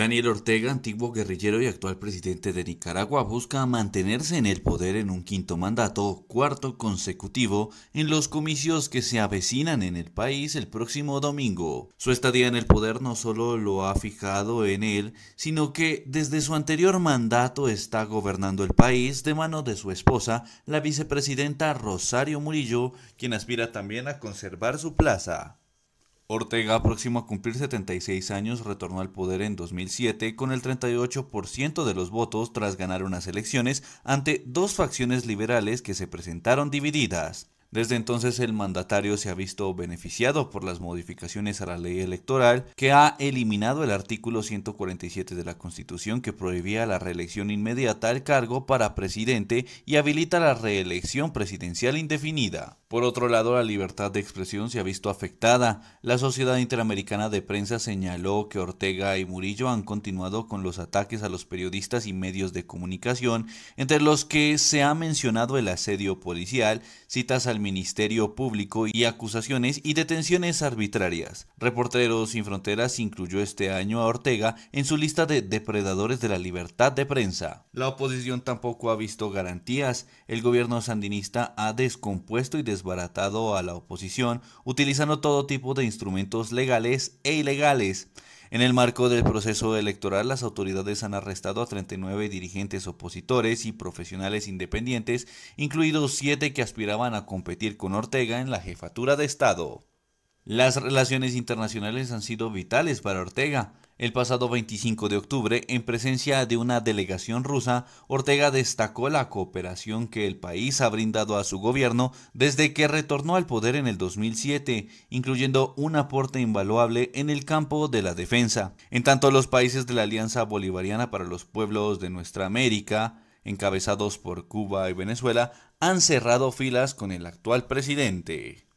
Daniel Ortega, antiguo guerrillero y actual presidente de Nicaragua, busca mantenerse en el poder en un quinto mandato, cuarto consecutivo, en los comicios que se avecinan en el país el próximo domingo. Su estadía en el poder no solo lo ha fijado en él, sino que desde su anterior mandato está gobernando el país de mano de su esposa, la vicepresidenta Rosario Murillo, quien aspira también a conservar su plaza. Ortega, próximo a cumplir 76 años, retornó al poder en 2007 con el 38% de los votos tras ganar unas elecciones ante dos facciones liberales que se presentaron divididas. Desde entonces el mandatario se ha visto beneficiado por las modificaciones a la ley electoral que ha eliminado el artículo 147 de la Constitución que prohibía la reelección inmediata al cargo para presidente y habilita la reelección presidencial indefinida. Por otro lado, la libertad de expresión se ha visto afectada. La Sociedad Interamericana de Prensa señaló que Ortega y Murillo han continuado con los ataques a los periodistas y medios de comunicación, entre los que se ha mencionado el asedio policial, citas al Ministerio Público y acusaciones y detenciones arbitrarias. Reporteros Sin Fronteras incluyó este año a Ortega en su lista de depredadores de la libertad de prensa. La oposición tampoco ha visto garantías. El gobierno sandinista ha descompuesto y desbaratado a la oposición utilizando todo tipo de instrumentos legales e ilegales. En el marco del proceso electoral, las autoridades han arrestado a 39 dirigentes opositores y profesionales independientes, incluidos siete que aspiraban a competir con Ortega en la jefatura de Estado. Las relaciones internacionales han sido vitales para Ortega. El pasado 25 de octubre, en presencia de una delegación rusa, Ortega destacó la cooperación que el país ha brindado a su gobierno desde que retornó al poder en el 2007, incluyendo un aporte invaluable en el campo de la defensa. En tanto, los países de la Alianza Bolivariana para los Pueblos de nuestra América, encabezados por Cuba y Venezuela, han cerrado filas con el actual presidente.